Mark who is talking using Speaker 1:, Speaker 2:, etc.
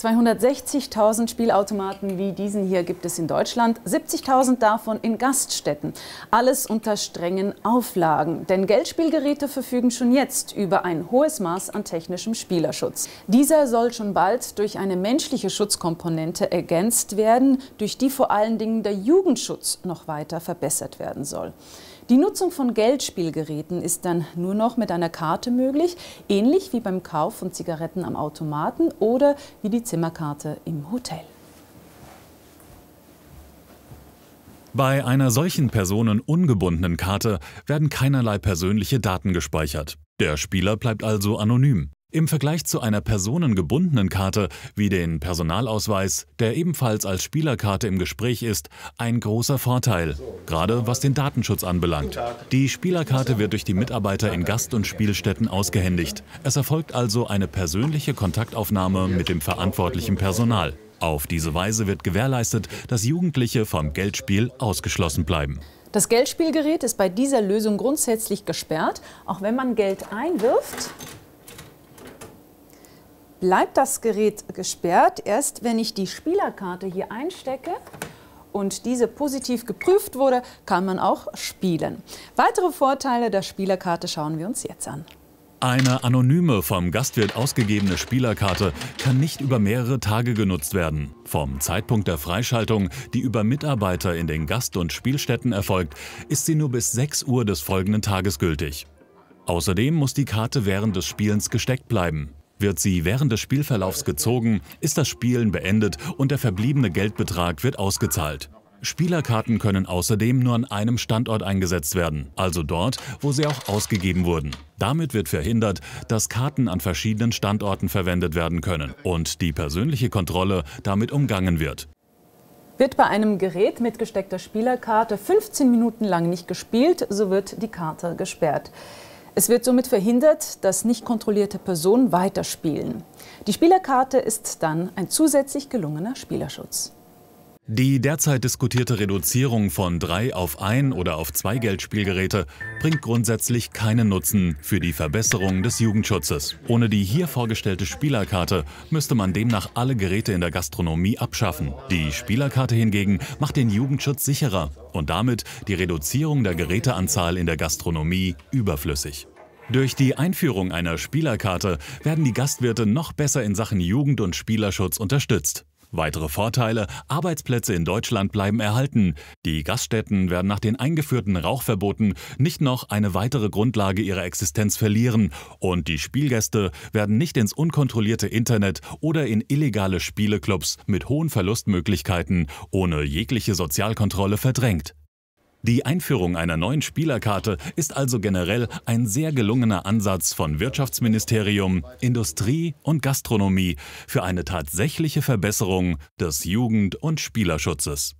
Speaker 1: 260.000 Spielautomaten wie diesen hier gibt es in Deutschland, 70.000 davon in Gaststätten. Alles unter strengen Auflagen, denn Geldspielgeräte verfügen schon jetzt über ein hohes Maß an technischem Spielerschutz. Dieser soll schon bald durch eine menschliche Schutzkomponente ergänzt werden, durch die vor allen Dingen der Jugendschutz noch weiter verbessert werden soll. Die Nutzung von Geldspielgeräten ist dann nur noch mit einer Karte möglich, ähnlich wie beim Kauf von Zigaretten am Automaten oder wie die Zimmerkarte im Hotel.
Speaker 2: Bei einer solchen personenungebundenen Karte werden keinerlei persönliche Daten gespeichert. Der Spieler bleibt also anonym. Im Vergleich zu einer personengebundenen Karte wie den Personalausweis, der ebenfalls als Spielerkarte im Gespräch ist, ein großer Vorteil, gerade was den Datenschutz anbelangt. Die Spielerkarte wird durch die Mitarbeiter in Gast- und Spielstätten ausgehändigt. Es erfolgt also eine persönliche Kontaktaufnahme mit dem verantwortlichen Personal. Auf diese Weise wird gewährleistet, dass Jugendliche vom Geldspiel ausgeschlossen bleiben.
Speaker 1: Das Geldspielgerät ist bei dieser Lösung grundsätzlich gesperrt, auch wenn man Geld einwirft bleibt das Gerät gesperrt, erst wenn ich die Spielerkarte hier einstecke und diese positiv geprüft wurde, kann man auch spielen. Weitere Vorteile der Spielerkarte schauen wir uns jetzt an.
Speaker 2: Eine anonyme, vom Gastwirt ausgegebene Spielerkarte kann nicht über mehrere Tage genutzt werden. Vom Zeitpunkt der Freischaltung, die über Mitarbeiter in den Gast- und Spielstätten erfolgt, ist sie nur bis 6 Uhr des folgenden Tages gültig. Außerdem muss die Karte während des Spielens gesteckt bleiben. Wird sie während des Spielverlaufs gezogen, ist das Spielen beendet und der verbliebene Geldbetrag wird ausgezahlt. Spielerkarten können außerdem nur an einem Standort eingesetzt werden, also dort, wo sie auch ausgegeben wurden. Damit wird verhindert, dass Karten an verschiedenen Standorten verwendet werden können und die persönliche Kontrolle damit umgangen wird.
Speaker 1: Wird bei einem Gerät mit gesteckter Spielerkarte 15 Minuten lang nicht gespielt, so wird die Karte gesperrt. Es wird somit verhindert, dass nicht kontrollierte Personen weiterspielen. Die Spielerkarte ist dann ein zusätzlich gelungener Spielerschutz.
Speaker 2: Die derzeit diskutierte Reduzierung von drei auf ein oder auf zwei Geldspielgeräte bringt grundsätzlich keinen Nutzen für die Verbesserung des Jugendschutzes. Ohne die hier vorgestellte Spielerkarte müsste man demnach alle Geräte in der Gastronomie abschaffen. Die Spielerkarte hingegen macht den Jugendschutz sicherer und damit die Reduzierung der Geräteanzahl in der Gastronomie überflüssig. Durch die Einführung einer Spielerkarte werden die Gastwirte noch besser in Sachen Jugend- und Spielerschutz unterstützt. Weitere Vorteile, Arbeitsplätze in Deutschland bleiben erhalten. Die Gaststätten werden nach den eingeführten Rauchverboten nicht noch eine weitere Grundlage ihrer Existenz verlieren. Und die Spielgäste werden nicht ins unkontrollierte Internet oder in illegale Spieleclubs mit hohen Verlustmöglichkeiten ohne jegliche Sozialkontrolle verdrängt. Die Einführung einer neuen Spielerkarte ist also generell ein sehr gelungener Ansatz von Wirtschaftsministerium, Industrie und Gastronomie für eine tatsächliche Verbesserung des Jugend- und Spielerschutzes.